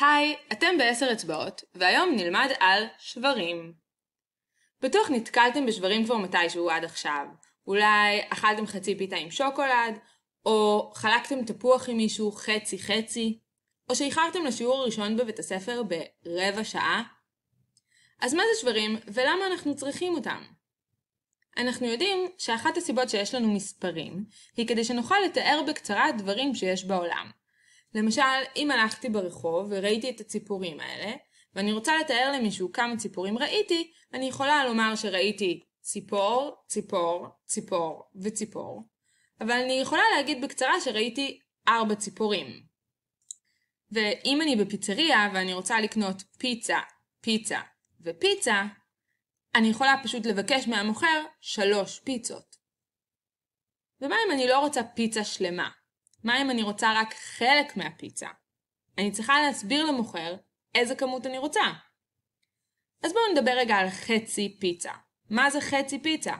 היי, אתם בעשר אצבעות, והיום נלמד על שברים. בטוח נתקלתם בשברים כבר מתישהו עד עכשיו. אולי אכלתם חצי פיתה עם שוקולד, או חלקתם תפוח עם מישהו חצי-חצי, או שאיחרתם לשיעור הראשון בבית הספר ברבע שעה. אז מה זה שברים, ולמה אנחנו צריכים אותם? אנחנו יודעים שאחת הסיבות שיש לנו מספרים, היא כדי שנוכל לתאר בקצרה דברים שיש בעולם. למשל, אם הלכתי ברחוב וראיתי את הציפורים האלה, ואני רוצה לתאר למישהו כמה ציפורים ראיתי, אני יכולה לומר שראיתי ציפור, ציפור, ציפור וציפור, אבל אני יכולה להגיד בקצרה שראיתי ארבע ציפורים. ואם אני בפיצריה ואני רוצה לקנות פיצה, פיצה ופיצה, אני יכולה פשוט לבקש מהמוכר שלוש פיצות. ומה אם אני לא רוצה פיצה שלמה? מה אם אני רוצה רק חלק מהפיצה? אני צריכה להסביר למוכר איזה כמות אני רוצה. אז בואו נדבר רגע על חצי פיצה. מה זה חצי פיצה?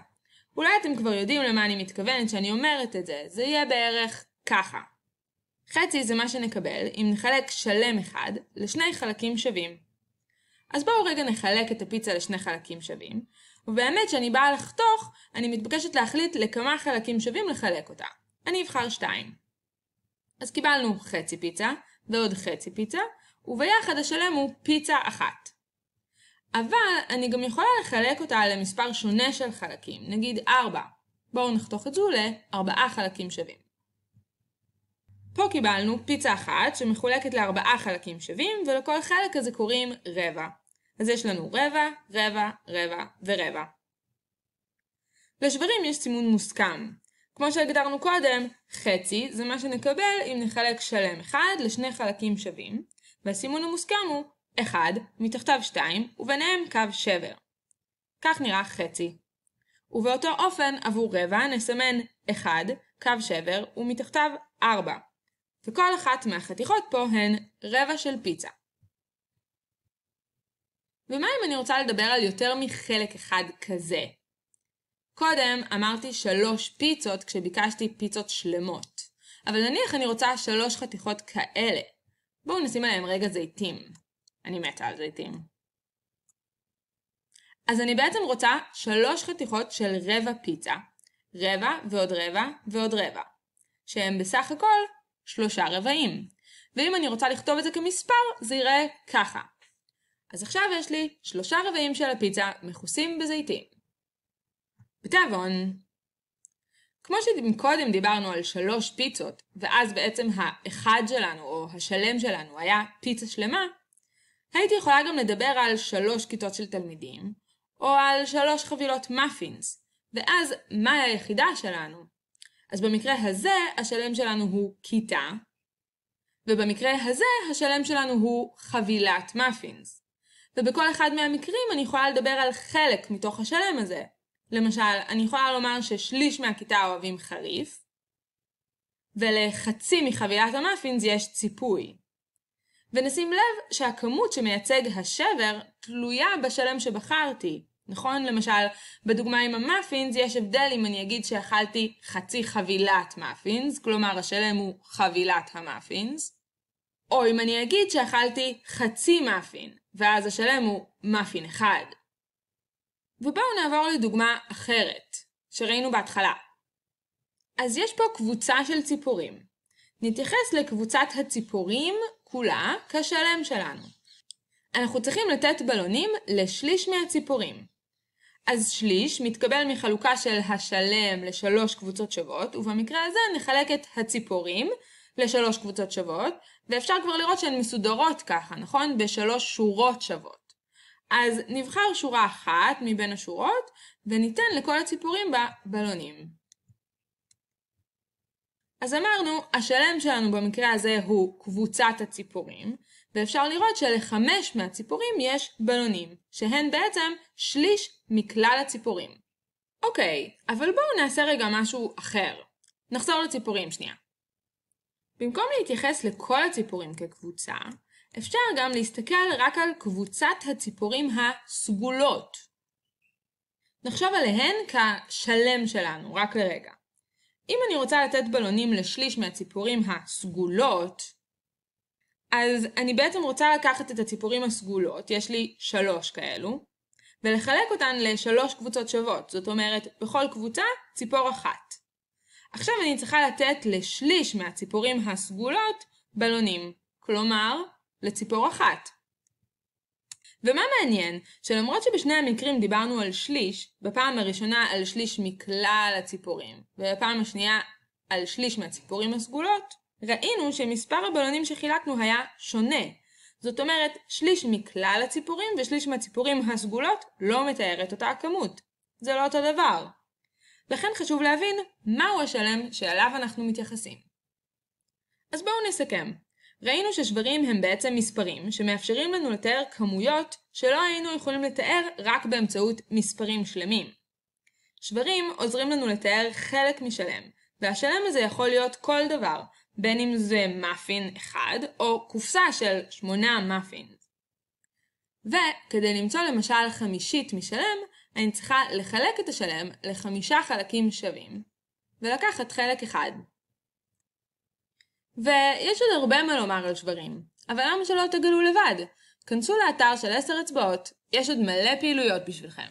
אולי אתם כבר יודעים למה אני מתכוונת שאני אומרת את זה, זה יהיה בערך ככה. חצי זה מה שנקבל אם נחלק שלם אחד לשני חלקים שווים. אז בואו רגע נחלק את הפיצה לשני חלקים שווים, ובאמת שאני באה לחתוך, אני מתבקשת להחליט לכמה חלקים שווים לחלק אותה. אני אבחר שתיים. אז קיבלנו חצי פיצה ועוד חצי פיצה, וביחד השלם הוא פיצה אחת. אבל אני גם יכולה לחלק אותה למספר שונה של חלקים, נגיד 4. בואו נחתוך את זו ל-4 חלקים שווים. פה קיבלנו פיצה אחת שמחולקת לארבעה חלקים שווים, ולכל חלק הזה קוראים רבע. אז יש לנו רבע, רבע, רבע ורבע. לשברים יש סימון מוסכם, כמו שהגדרנו קודם, חצי זה מה שנקבל אם נחלק שלם אחד לשני חלקים שווים, והסימון המוסכם הוא 1 מתחתיו 2 וביניהם קו שבר. כך נראה חצי. ובאותו אופן עבור רבע נסמן 1, קו שבר ומתחתיו 4. וכל אחת מהחתיכות פה הן רבע של פיצה. ומה אם אני רוצה לדבר על יותר מחלק אחד כזה? קודם אמרתי שלוש פיצות כשביקשתי פיצות שלמות, אבל נניח אני רוצה שלוש חתיכות כאלה. בואו נשים עליהם רגע זיתים. אני מתה על זיתים. אז אני בעצם רוצה שלוש חתיכות של רבע פיצה, רבע ועוד רבע ועוד רבע, שהם בסך הכל שלושה רבעים. ואם אני רוצה לכתוב את זה כמספר, זה ייראה ככה. אז עכשיו יש לי שלושה רבעים של הפיצה מכוסים בזיתים. בתיאבון. כמו שקודם דיברנו על שלוש פיצות, ואז בעצם האחד שלנו או השלם שלנו היה פיצה שלמה, הייתי יכולה גם לדבר על שלוש כיתות של תלמידים, או על שלוש חבילות מאפינס, ואז מהי היחידה שלנו? אז במקרה הזה השלם שלנו הוא כיתה, ובמקרה הזה השלם שלנו הוא חבילת מאפינס. ובכל אחד מהמקרים אני יכולה לדבר על חלק מתוך השלם הזה, למשל, אני יכולה לומר ששליש מהכיתה אוהבים חריף, ולחצי מחבילת המאפינס יש ציפוי. ונשים לב שהכמות שמייצג השבר תלויה בשלם שבחרתי. נכון? למשל, בדוגמה עם המאפינס יש הבדל אם אני אגיד שאכלתי חצי חבילת מאפינס, כלומר השלם הוא חבילת המאפינס, או אם אני אגיד שאכלתי חצי מאפין, ואז השלם הוא מאפין אחד. ובואו נעבור לדוגמה אחרת, שראינו בהתחלה. אז יש פה קבוצה של ציפורים. נתייחס לקבוצת הציפורים כולה כשלם שלנו. אנחנו צריכים לתת בלונים לשליש מהציפורים. אז שליש מתקבל מחלוקה של השלם לשלוש קבוצות שוות, ובמקרה הזה נחלק את הציפורים לשלוש קבוצות שוות, ואפשר כבר לראות שהן מסודרות ככה, נכון? בשלוש שורות שוות. אז נבחר שורה אחת מבין השורות, וניתן לכל הציפורים בה בלונים. אז אמרנו, השלם שלנו במקרה הזה הוא קבוצת הציפורים, ואפשר לראות שלחמש מהציפורים יש בלונים, שהן בעצם שליש מכלל הציפורים. אוקיי, אבל בואו נעשה רגע משהו אחר. נחזור לציפורים שנייה. במקום להתייחס לכל הציפורים כקבוצה, אפשר גם להסתכל רק על קבוצת הציפורים הסגולות. נחשוב עליהן כשלם שלנו, רק לרגע. אם אני רוצה לתת בלונים לשליש מהציפורים הסגולות, אז אני בעצם רוצה לקחת את הציפורים הסגולות, יש לי שלוש כאלו, ולחלק אותן לשלוש קבוצות שוות, זאת אומרת, בכל קבוצה ציפור אחת. עכשיו אני צריכה לתת לשליש מהציפורים הסגולות בלונים, כלומר לציפור אחת. ומה מעניין, שלמרות שבשני המקרים דיברנו על שליש, בפעם הראשונה על שליש מכלל הציפורים, ובפעם השנייה על שליש מהציפורים הסגולות, ראינו שמספר הבלונים שחילקנו היה שונה. זאת אומרת, שליש מכלל הציפורים ושליש מהציפורים הסגולות לא את אותה הכמות. זה לא אותו דבר. לכן חשוב להבין מהו השלם שאליו אנחנו מתייחסים. אז בואו נסכם. ראינו ששברים הם בעצם מספרים שמאפשרים לנו לתאר כמויות שלא היינו יכולים לתאר רק באמצעות מספרים שלמים. שברים עוזרים לנו לתאר חלק משלם, והשלם הזה יכול להיות כל דבר, בין אם זה מאפין אחד או קופסה של שמונה מאפין. וכדי למצוא למשל חמישית משלם, אני צריכה לחלק את השלם לחמישה חלקים שווים, ולקחת חלק אחד. ויש עוד הרבה מה לומר על שברים, אבל למה שלא תגלו לבד? כנסו לאתר של עשר אצבעות, יש עוד מלא פעילויות בשבילכם.